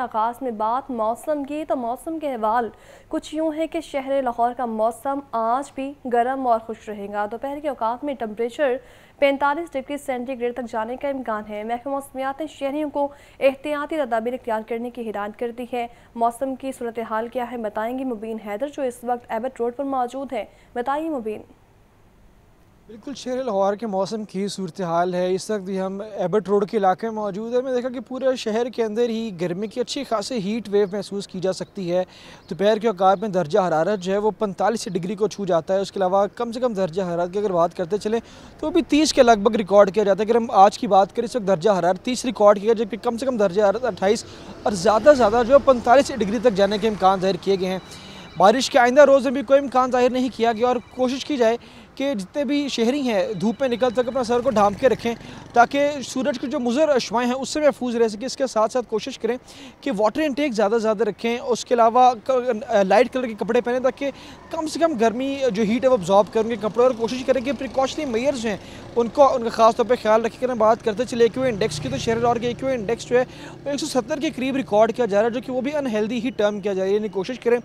आगाज में बात मौसम की तो मौसम के हवाल कुछ यूँ है कि शहर लाहौर का मौसम आज भी गर्म और खुश रहेगा दोपहर के अवकात में टम्परेचर 45 डिग्री सेंटीग्रेड तक जाने का इम्कान है महकमा मौसमियात ने शहरीों को एहतियाती तदाबीर इख्तियार करने की हिदायत कर दी है मौसम की सूरत हाल क्या है बताएंगी मुबीन हैदर जो इस वक्त एबट रोड पर मौजूद है बताइए मुबीन बिल्कुल शहर लाहौर के मौसम की सूरत हाल है इस वक्त भी हम एबट रोड के इलाके में मौजूद है मैं देखा कि पूरे शहर के अंदर ही गर्मी की अच्छी खासी हीट वेव महसूस की जा सकती है दोपहर के अवकात में दर्जा हरारत जो है वो पैंतालीस डिग्री को छू जाता है उसके अलावा कम से कम दर्जा हरारत की अगर बात करते चलें तो अभी तीस के लगभग रिकॉर्ड किया जाता है अगर हम आज की बात करें इस वक्त दर्जा हरारत तीस रिकॉर्ड किया जबकि कम से कम दर्जा हरारत अट्ठाईस और ज़्यादा से ज़्यादा जो है पैंतालीस डिग्री तक जाने के इम्कान ज़ाहिर किए गए हैं बारिश के आइंदा रोज़ में भी कोई इम्कान ज़ाहिर नहीं किया गया और कोशिश की जाए कि जितने भी शहरी हैं धूप में निकल सके अपना सर को ढांप के रखें ताकि सूरज की जो मुजर अशवाएँ हैं उससे महफूज रह सके इसके साथ साथ कोशिश करें कि वाटर इनटेक ज़्यादा से ज़्यादा रखें उसके अलावा लाइट कलर के कपड़े पहने ताकि कम से कम गर्मी जो हीट है वो अब्जॉर्ब करें उनके कपड़े और कोशिश करें कि प्रिकॉशनरी मेयर जो हैं उनको उनका खास तौर पर ख्याल रखें करें बात करते चले एक इंडेक्स की तो शहर और एक इंडेक्स जो है एक सौ सत्तर के करीब रिकॉर्ड किया जा रहा है जो कि वो भी अनहेल्दी ही टर्म किया जा रहा है यानी कोशिश करें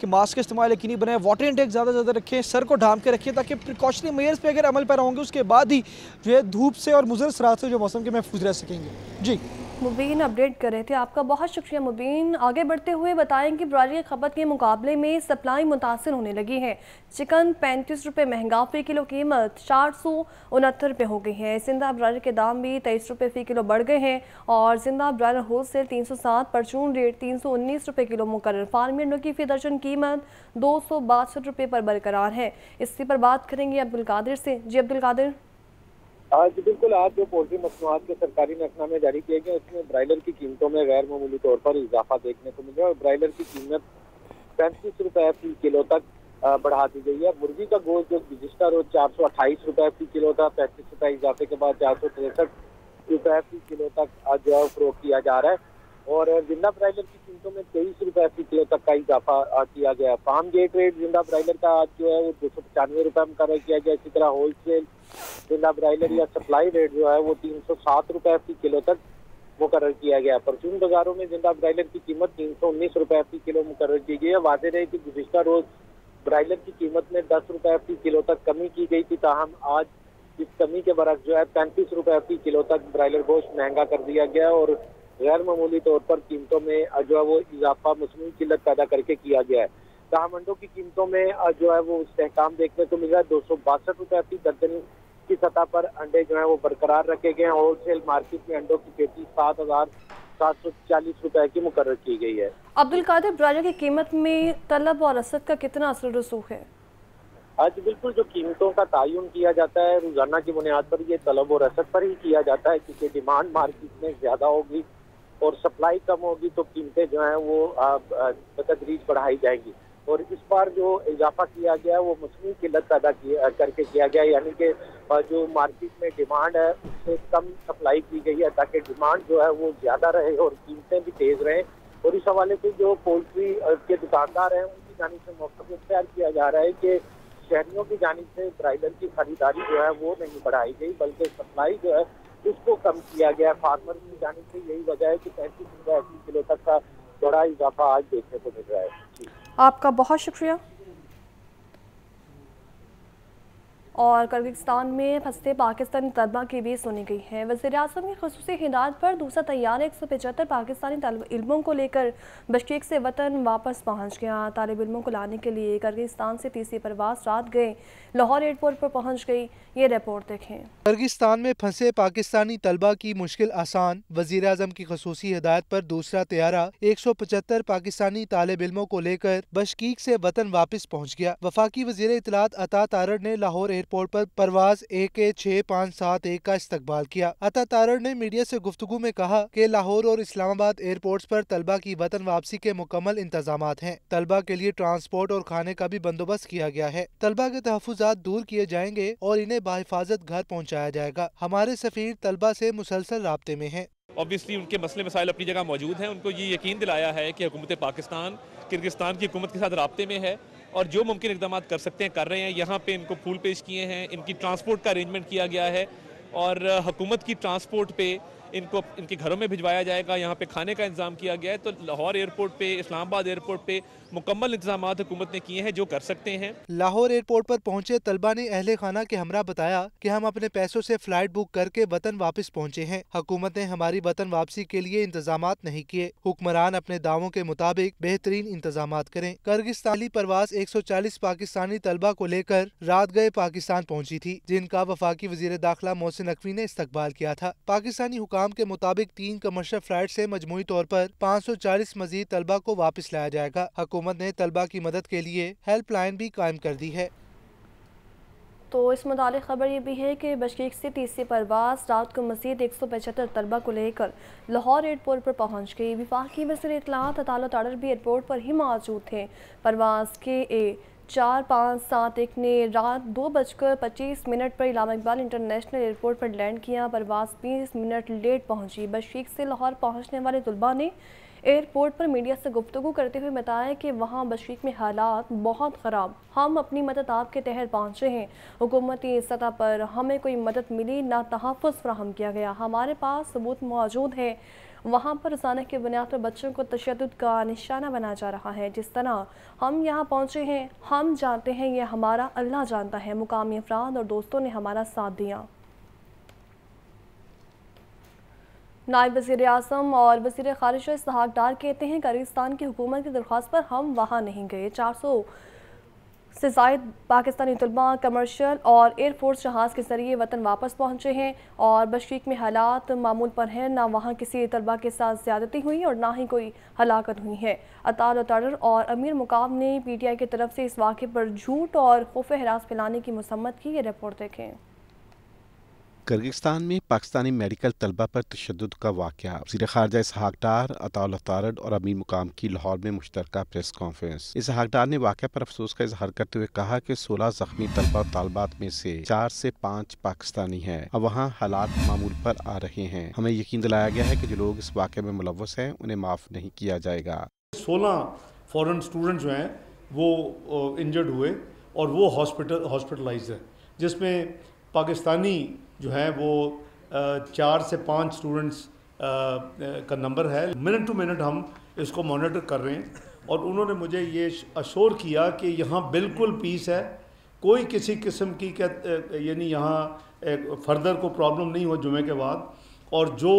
कि मास्क का इस्तेमाल यकीनी बनाए वाटर इंटेक ज़्यादा से ज़्यादा रखें सर को ढाम के रखें ताकि प्रिकॉशनरी मेयर्स पर अगर अमल पैरा होंगे उसके बाद ही जो है धूप से और मुजर इस रात से जो मौसम के महफूज रह सकेंगे जी मुबीन अपडेट कर रहे थे आपका बहुत शुक्रिया मुबीन आगे बढ़ते हुए बताएं कि बराली खपत के मुकाबले में सप्लाई मुतासर होने लगी है चिकन पैंतीस रुपये महंगा फ़ी किलो कीमत चार सौ उनहत्तर रुपये हो गई है जिंदा ब्रायलर के दाम भी तेईस रुपये फ़ी किलो बढ़ गए हैं और जिंदा ब्रायलर होल सेल तीन सौ सात परचून रेट तीन सौ उन्नीस रुपये किलो मुकर फार्मी अंडों की फ़ी दर्जन कीमत दो सौ बासठ रुपये पर बरकरार है इसी पर बात करेंगे अब्दुल कादिर से जी अब्दुल कादिर आज बिल्कुल आज जो पोल्ट्री मसनूआत के सरकारी में जारी किए गए उसमें ब्रायलर की कीमतों में गैर मामूली तौर पर इजाफा देखने को मिला और ब्रायलर की कीमत पैंतीस रुपए फी किलो तक बढ़ा दी गई है मुर्गी का गोश्त जो गुजशत रोज चार सौ अट्ठाईस रुपए फी किलो था पैंतीस रुपए इजाफे के बाद चार सौ तिरसठ रुपए फी किलो तक आज जो है फरोख किया जा रहा है और जिंदा ब्रायलर की कीमतों में तेईस रुपए फी किलो तक का इजाफा किया गया फार्म गेट रेट जिंदा ब्रायलर का आज जो है वो दो सौ पचानवे रुपए में किया गया इसी तरह होलसेल जिंदा ब्रायलर या सप्लाई रेट जो है वो तीन सौ सात रुपए फी किलो तक मुकर किया गया परचून बाजारों में जिंदा ब्रायलर की कीमत तीन सौ उन्नीस रुपए फी किलो मुकर की गई है वाजह रहे कि गुजशत रोज ब्रायलर की कीमत में दस रुपए फी किलो तक कमी की गई थी ताहम आज इस कमी के बरस जो है पैंतीस रुपए फी किलो तक ब्रायलर गोश्त महंगा कर दिया गया और गैर मामूली तौर पर कीमतों में जो है वो इजाफा मसनू किल्लत पैदा करके किया गया है अंडों की कीमतों में जो है वो इसकाम देखने को मिला दो सौ बासठ रुपए प्रति दर्जन की सतह पर अंडे जो है वो बरकरार रखे गए हैं होलसेल मार्केट में अंडों की खेती सात हजार सात सौ चालीस रुपए की मुकर की गई है अब्दुल कादिर ब्राजा की कीमत में तलब और असद का कितना असर रसूख है आज बिल्कुल जो कीमतों का तयन किया जाता है रोजाना की बुनियाद पर ये तलब और असद पर ही किया जाता है क्योंकि डिमांड मार्केट में ज्यादा होगी और सप्लाई कम होगी तो कीमतें जो हैं वो बतदरीज बढ़ाई जाएंगी और इस बार जो इजाफा किया गया वो मसनू किल्लत अदा करके किया गया यानी कि जो मार्केट में डिमांड है उससे कम सप्लाई की गई है ताकि डिमांड जो है वो ज़्यादा रहे और कीमतें भी तेज़ रहें और इस हवाले से जो पोल्ट्री के दुकानदार हैं उनकी जानी से मौसम तैयार किया जा रहा है कि शहरियों की जानी से ब्राइडर की खरीदारी जो है वो नहीं बढ़ाई गई बल्कि सप्लाई जो है उसको कम किया गया फार्मर की जाने से यही वजह है कि पैंतीस रुपए अस्सी किलो तक का बड़ा इजाफा आज देखने को मिल रहा है आपका बहुत शुक्रिया और कर्गिस्तान में फंसते पाकिस्तानी तलबा की भी सुनी गई है वजी अजम की खसूस हिदायत पर दूसरा तैयार एक सौ पचहत्तर पाकिस्तानी इलमों को लेकर बशकेक से वतन वापस पहुँच गया तालब इलमों को लाने के लिए कर्गिस्तान से तीसरी परवास रात गए लाहौर एयरपोर्ट पर पहुँच गई ये रिपोर्ट देखें कर्गिस्तान में फंसे पाकिस्तानी तलबा की मुश्किल आसान वजी अजम की खसूस हिदायत पर दूसरा तैयारा एक सौ पचहत्तर पाकिस्तानी तालब इलमों को लेकर बशकीक से वतन वापस पहुँच गया वफाकी वजी इतलात अता तारड़ ने लाहौर एयरपोर्ट एयरपोर्ट पर परवाज ए के छः पाँच सात एक का इस्तकबाल किया अता तारड़ ने मीडिया से गुफ्तु में कहा कि लाहौर और इस्लामाबाद एयरपोर्ट पर तलबा की वतन वापसी के मुकम्मल इंतजाम हैं तलबा के लिए ट्रांसपोर्ट और खाने का भी बंदोबस्त किया गया है तलबा के तहफात दूर किए जाएंगे और इन्हें बाहिफाजत घर पहुँचाया जाएगा हमारे सफ़ीर तलबा ऐसी मुसलसल रबते में है ऑब्वियसली उनके मसले मसाइल अपनी जगह मौजूद हैं उनको ये यकीन दिलाया है कि हुकूमत पाकिस्तान किर्गिस्तान की हुकूमत के साथ रबते में है और जो मुमकिन इकदाम कर सकते हैं कर रहे हैं यहाँ पे इनको फूल पेश किए हैं इनकी ट्रांसपोर्ट का अरेंजमेंट किया गया है और हुकूमत की ट्रांसपोर्ट पे इनको इनके घरों में भिजवाया जाएगा यहाँ पे खाने का इंतजाम किया गया है तो लाहौर एयरपोर्ट पे इस्लामाबाद एयरपोर्ट पे मुकम्मल इंतजाम हुकूमत ने किए हैं जो कर सकते हैं लाहौर एयरपोर्ट पर पहुंचे तलबा ने अहले खाना के हमरा बताया कि हम अपने पैसों से फ्लाइट बुक करके वतन वापस पहुंचे हैं हुकूमत ने हमारी वतन वापसी के लिए इंतजाम नहीं किए हुक्मरान अपने दावों के मुताबिक बेहतरीन इंतजाम करें कर्गिस्तानी सौ चालीस पाकिस्तानी तलबा को लेकर रात गए पाकिस्तान पहुँची थी जिनका वफाकी वजी दाखिला मोहसिन नकवी ने इस्तकबाल किया था पाकिस्तानी हुकाम के मुताबिक तीन कमर्शल फ्लाइट ऐसी मजमू तौर आरोप पाँच सौ चालीस मजीद तलबा को वापस लाया जाएगा हुकूमत ने तलबा की मदद के लिए हेल्पलाइन भी कायम कर दी है तो इस मुताल खबर ये भी है कि बशकीक से तीसरी परवास रात को मजीद एक सौ पचहत्तर तलबा को लेकर लाहौर एयरपोर्ट पर पहुँच गई विफाक वजी इतलात अदालत आर्डर भी एयरपोर्ट पर ही मौजूद थे परवास के ए चार पाँच सात एक ने रात दो बजकर पच्चीस मिनट पर इलाम इकबाल इंटरनेशनल एयरपोर्ट पर लैंड किया परवास बीस मिनट लेट पहुँची बशकीक से लाहौर पहुँचने वाले तलबा ने एयरपोर्ट पर मीडिया से गुफ्तु करते हुए बताया कि वहाँ बशीक में हालात बहुत ख़राब हम अपनी मदद आपके तहत पहुँचे हैं हुकूमती सतह पर हमें कोई मदद मिली ना तहफ़ फ्राहम किया गया हमारे पास सबूत मौजूद है वहाँ पर रसाना की बुनियाद पर बच्चों को तशद का निशाना बनाया जा रहा है जिस तरह हम यहाँ पहुँचे हैं हम जानते हैं ये हमारा अल्लाह जानता है मुकामी अफराद और दोस्तों ने हमारा साथ दिया नायब वजीर अजम और वजीर खारिश इसहाक डार कहते हैं करीस्तान की हुकूमत की दरख्वास्त पर हम वहाँ नहीं गए चार सौ से जायद पाकिस्तानी तलबा कमर्शियल और एयरफोर्स जहाज़ के ज़रिए वतन वापस पहुँचे हैं और बशीक में हालात मामूल पर हैं ना वहाँ किसी तलबा के साथ ज़्यादती हुई और ना ही कोई हलाकत हुई है अतार अतार और अमीर मुकाम ने पी टी आई की तरफ से इस वाक़े पर झूठ और खुफ हरास फैलाने की मसम्मत की ये रिपोर्ट देखें कर्गिस्तान में पाकिस्तानी मेडिकल तलबा पर तशद का वाक़ वजी खारजा इसहाक डार अताउल तारड और अमीर मुकाम की लाहौर में मुश्तर प्रेस कॉन्फ्रेंस इसहाक डार ने वाक़ पर अफसोस का इजहार करते हुए कहा कि सोलह जख्मी तलबा और में से चार से पाँच पाकिस्तानी हैं और वहाँ हालात मामूल पर आ रहे हैं हमें यकीन दिलाया गया है कि जो लोग इस वाक़े में मुलवस हैं उन्हें माफ़ नहीं किया जाएगा सोलह फॉरन स्टूडेंट जो हैं वो इंजर्ड हुए और वो हॉस्पिटल हॉस्पिटलाइज है जिसमें पाकिस्तानी जो हैं वो चार से पाँच स्टूडेंट्स का नंबर है मिनट टू मिनट हम इसको मॉनिटर कर रहे हैं और उन्होंने मुझे ये अशोर किया कि यहाँ बिल्कुल पीस है कोई किसी किस्म की यानी यहाँ फर्दर को प्रॉब्लम नहीं हो जुमे के बाद और जो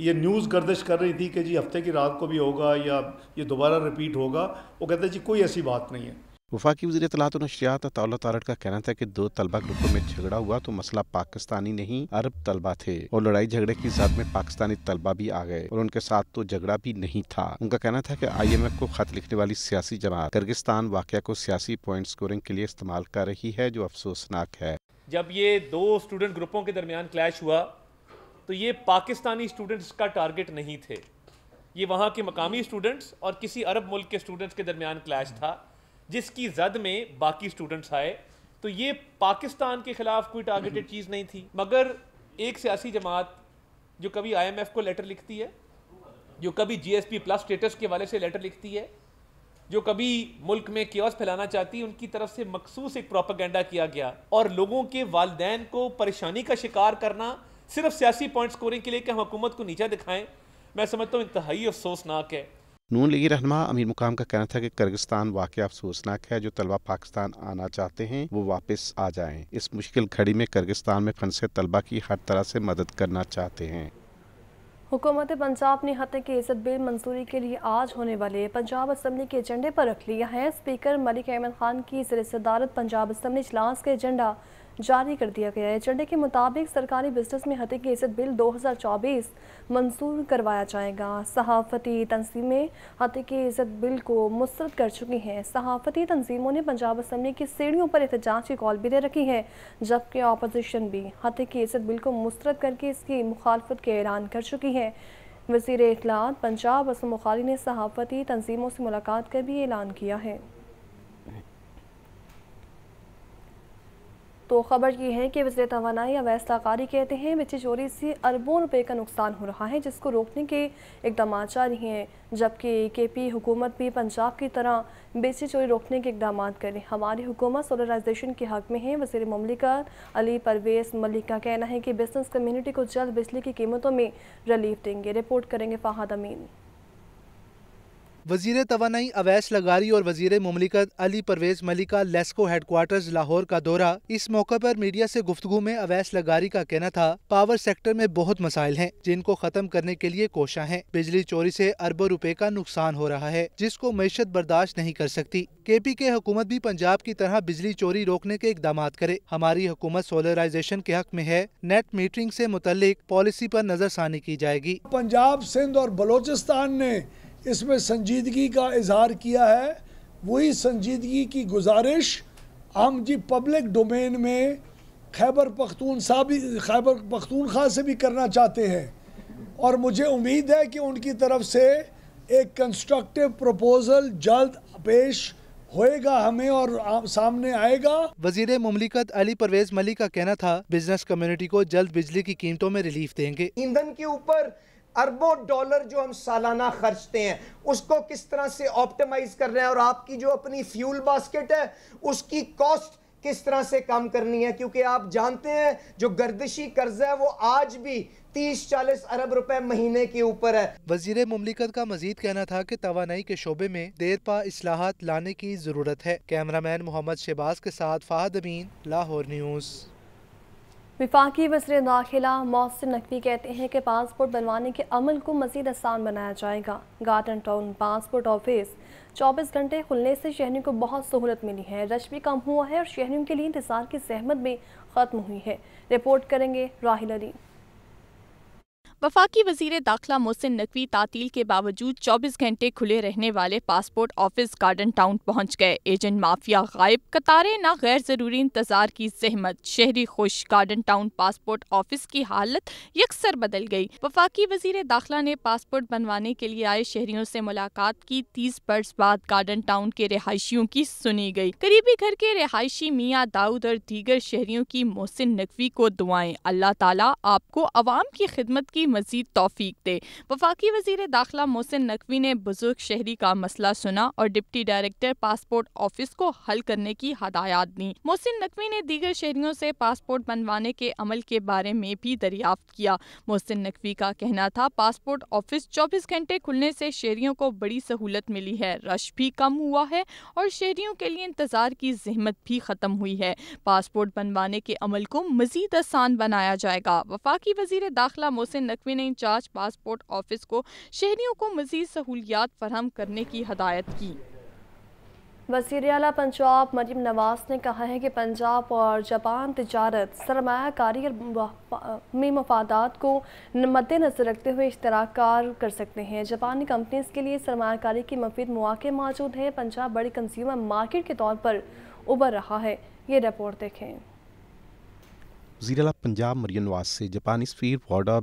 ये न्यूज़ गर्दिश कर रही थी कि जी हफ्ते की रात को भी होगा या ये दोबारा रिपीट होगा वो कहते जी कोई ऐसी बात नहीं है वफाकी वजी तलात नशियात तौला तारड़ का कहना था कि दो तलबा ग्रुपों में झगड़ा हुआ तो मसला पाकिस्तानी नहीं अरब तलबा थे और लड़ाई झगड़े की जद में पाकिस्तानी तलबा भी आ गए और उनके साथ तो झगड़ा भी नहीं था उनका कहना था कि आईएमएफ को खत लिखने वाली सियासी जमात किर्गिस्तान वाक़ को सियासी पॉइंट स्कोरिंग के लिए इस्तेमाल कर रही है जो अफसोसनाक है जब ये दो स्टूडेंट ग्रुपों के दरमियान क्लैश हुआ तो ये पाकिस्तानी स्टूडेंट्स का टारगेट नहीं थे ये वहाँ के मकामी स्टूडेंट्स और किसी अरब मुल्क के स्टूडेंट्स के दरमियान क्लैश था जिसकी जद में बाकी स्टूडेंट्स आए तो ये पाकिस्तान के खिलाफ कोई टारगेटेड चीज़ नहीं थी मगर एक सियासी जमात जो कभी आईएमएफ को लेटर लिखती है जो कभी जीएसपी प्लस स्टेटस के वाले से लेटर लिखती है जो कभी मुल्क में क्योस फैलाना चाहती है उनकी तरफ से मखसूस एक प्रोपागेंडा किया गया और लोगों के वालदेन को परेशानी का शिकार करना सिर्फ सियासी पॉइंट स्कोरिंग के लिए कि हम हुकूमत को नीचा दिखाएं मैं समझता हूँ इंतहाई अफसोसनाक है नून लीगी रहनमा अमीर मुकाम का कहना था कि कर्गिस्तान वाक़ अफसोसनाक है जो तलबा पाकिस्तान आना चाहते हैं वो वापस आ जाएं। इस मुश्किल घड़ी में कर्गिस्तान में फंसे तलबा की हर तरह से मदद करना चाहते हैं हुकूमत पंजाब ने हत्या के इज्जत बिल मंजूरी के लिए आज होने वाले पंजाब असम्बली के एजेंडे पर रख लिया है स्पीकर मलिक अहमद खान की सर सदारत पंजाब असम्बली इजलास का एजेंडा जारी कर दिया गया है एजेंडे के मुताबिक सरकारी बिजनेस में हते की इज्जत बिल 2024 मंजूर करवाया जाएगा सहाफ़ती तनजीमें हती की इज्जत बिल को मुस्रद कर चुकी हैं सहाफ़ती तनजीमों ने पंजाब असम्बली की सीढ़ियों पर एहतजाज की कॉल भी दे रखी है जबकि अपोजिशन भी हते की इज्जत बिल को मुस्रद करके इसकी मुखालफत के ऐलान कर चुकी है वजीर इतलात पंजाब असम मुखाली ने सहाफ़ती तनजीमों से मुलाकात कर भी ऐलान किया है तो खबर ये है कि वजे तोानाई या वैस कहते हैं बिची चोरी से अरबों रुपए का नुकसान हो रहा है जिसको रोकने के इकदाम जारी हैं जबकि ए के पी हुकूमत भी पंजाब की तरह बेची चोरी रोकने के इकदाम करें हमारी हुकूमत सोलराइजेशन के हक में है वजीर ममलिकत अली परवेज मलिक का कहना है कि बिजनेस कम्यूनिटी को जल्द बिजली की कीमतों में रिलीफ देंगे रिपोर्ट करेंगे फ़ाहद अमीन वजीर तोानाई अवैस लगारी और वजीर ममलिकत अली परवेज मलिका लेस्को क्वार्टर लाहौर का दौरा इस मौके पर मीडिया से गुफ्तु में अवैस लगारी का कहना था पावर सेक्टर में बहुत मसाइल हैं जिनको खत्म करने के लिए कोशा है बिजली चोरी से अरबों रुपए का नुकसान हो रहा है जिसको मीशत बर्दाश्त नहीं कर सकती के पी के हुकूमत भी पंजाब की तरह बिजली चोरी रोकने के इकदाम करे हमारी हुकूमत सोलराइजेशन के हक में है नेट मीटरिंग ऐसी मुतल पॉलिसी नजर नजरसानी की जाएगी पंजाब सिंध और बलोचिस्तान ने इसमें संजीदगी का इजहार किया है वही संजीदगी की गुजारिश हम जी पब्लिक डोमेन में खैबर पख्तून भी खैबर पख्तूनख्वा से भी करना चाहते हैं और मुझे उम्मीद है कि उनकी तरफ से एक कंस्ट्रक्टिव प्रपोजल जल्द पेश होएगा हमें और सामने आएगा वजीर ममलिकत अली परवेज मलिक का कहना था बिजनेस कम्युनिटी को जल्द बिजली की कीमतों में रिलीफ देंगे ईंधन के ऊपर अरबों डॉलर जो हम सालाना खर्चते हैं उसको किस तरह से ऑप्टिमाइज कर रहे हैं और आपकी जो अपनी फ्यूल बास्केट है उसकी कॉस्ट किस तरह से कम करनी है क्योंकि आप जानते हैं जो गर्दिशी कर्ज है वो आज भी तीस चालीस अरब रुपए महीने के ऊपर है वजीर ममलिकत का मजीद कहना था की तवानाई के शोबे में देर पा असलाहत लाने की जरूरत है कैमरा मैन मोहम्मद शहबाज के साथ फाहद अमीन लाहौर न्यूज़ विफाकी वजर दाखिला मौसम नकवी कहते हैं कि पासपोर्ट बनवाने के अमल को मजीद आसान बनाया जाएगा गार्डन टाउन पासपोर्ट ऑफिस 24 घंटे खुलने से शहरियों को बहुत सहूलत मिली है रश भी कम हुआ है और शहरियों के लिए इंतजार की सहमत भी खत्म हुई है रिपोर्ट करेंगे राहिल अली वफाकी वजीर दाखिला मोहसिन नकवी तातील के बावजूद 24 घंटे खुले रहने वाले पासपोर्ट ऑफिस गार्डन टाउन पहुंच गए एजेंट माफिया गायब कतारें ना गैर ज़रूरी इंतज़ार की जहमत शहरी खुश गार्डन टाउन पासपोर्ट ऑफिस की हालत यकसर बदल गई वफाकी वजीर दाखिला ने पासपोर्ट बनवाने के लिए आए शहरियों से मुलाकात की तीस बर्स बाद गार्डन टाउन के रिहायशियों की सुनी गई करीबी घर के रिहायशी मियाँ दाऊद और दीगर शहरियों की मोहसिन नकवी को दुआएं अल्लाह तला आपको आवाम की खिदमत की मजीद तोफीक दे वफाकी वजीर दाखिला मोहसिन नकवी ने बुजुर्ग शहरी का मसला सुना और डिप्टी डायरेक्टर पासपोर्ट ऑफिस को हल करने की हदायत दी मोहसिन नकवी ने दीगर शहरियों से पासपोर्ट बनवाने के अमल के बारे में भी दरियाफ्त किया मोहसिन नकवी का कहना था पासपोर्ट ऑफिस चौबीस घंटे खुलने से शहरियों को बड़ी सहूलत मिली है रश भी कम हुआ है और शहरियों के लिए इंतजार की जहमत भी खत्म हुई है पासपोर्ट बनवाने के अमल को मजीद आसान बनाया जाएगा वफाकी वजीर दाखिला मोहसिन नकवी ने इंचार्ज पासपोर्ट ऑफिस को शहरियों को मजीद सहूलियात फराम करने की हदायत की वजीर अला पंजाब मरीम नवाज ने कहा है कि पंजाब और जापान तजारत सरमाकारी और में मफादात को मद्देनजर रखते हुए इश्तराकार कर सकते हैं जापानी कंपनीज के लिए सरमाकारी के मफीद मौके मौजूद हैं पंजाब बड़ी कंज्यूमर मार्केट के तौर पर उबर रहा है ये रिपोर्ट देखें वजीरला पंजाब मरियन वास से जापानी स्फीर वाडा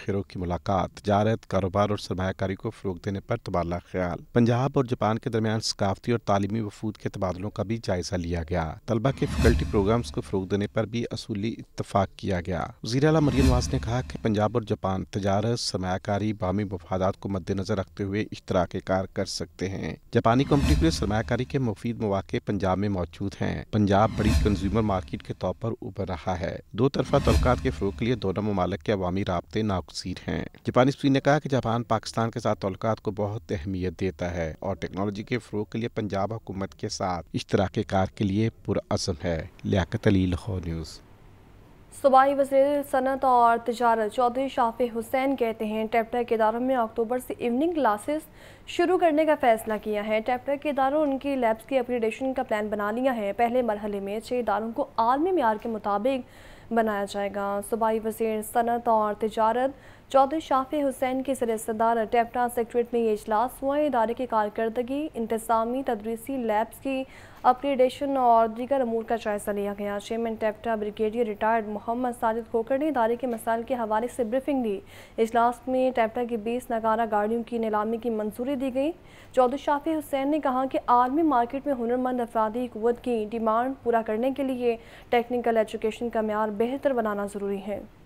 हिरो की मुलाकात तजारत कारोबार और सरमाकारी को फ़रोग देने पर तबादला ख्याल पंजाब और जापान के दरमियान सकाफती और तालीमी वफूद के तबादलों का भी जायजा लिया गया तलबा के फैकल्टी प्रोग्राम्स को फ़रोग देने पर भी असूली इतफाक किया गया वजीर अला मरियन वास ने कहा कि पंजाब और जापान तजारत सरमाकारी बामी मफादात को मद्देनजर रखते हुए इश्तरा कार कर सकते हैं जापानी कंपनी के लिए सरमाकारी के मुफीद मौाक़े पंजाब में मौजूद हैं पंजाब बड़ी कंज्यूमर मार्केट के तौर पर उभर रहा है दो तरफा तलकात के फ़रूग के लिए दोनों ममालक के अवमी रबते नागजीर हैं जापानी स्पीन ने कहा कि जापान पाकिस्तान के साथ तलकात को बहुत अहमियत देता है और टेक्नोलॉजी के फ़रूग के लिए पंजाब हुकूमत के साथ इश्तराक कार के लिए पुरअज़म है लियात अली लाहौर न्यूज़ सूबाई वजी सनत और तजारत चौधरी शाफी हुसैन कहते हैं टैप्टर के इदारों में अक्टूबर से इवनिंग क्लासेस शुरू करने का फैसला किया है टैप्टर के इदारों उनकी लैब्स की अपग्रेडेशन का प्लान बना लिया है पहले मरहले में छः इदारों को आलमी मैार के मुताबिक बनाया जाएगा सूबाई वजीर सनत और तजारत चौधरी शाफी हुसैन की सरसदार टेपटा सेक्रेट में ये इजलास हुआ इदारे की कारकर्दगी इंतजामी तदरीसी लैब्स की अपग्रेडेशन और दीगर अमूर का जायजा लिया गया चेयरमैन टेपटा ब्रिगेडियर रिटायर्ड मोहम्मद साजिद खोकर ने इदारे के मसाइल के हवाले से ब्रीफिंग दी इजलास में टेपटा की बीस नगारा गाड़ियों की नीलामी की मंजूरी दी गई चौधरी शाफी हुसैन ने कहा कि आर्मी मार्केट में हुनरमंद अफराधी कुत की डिमांड पूरा करने के लिए टेक्निकल एजुकेशन का मैार बेहतर बनाना ज़रूरी है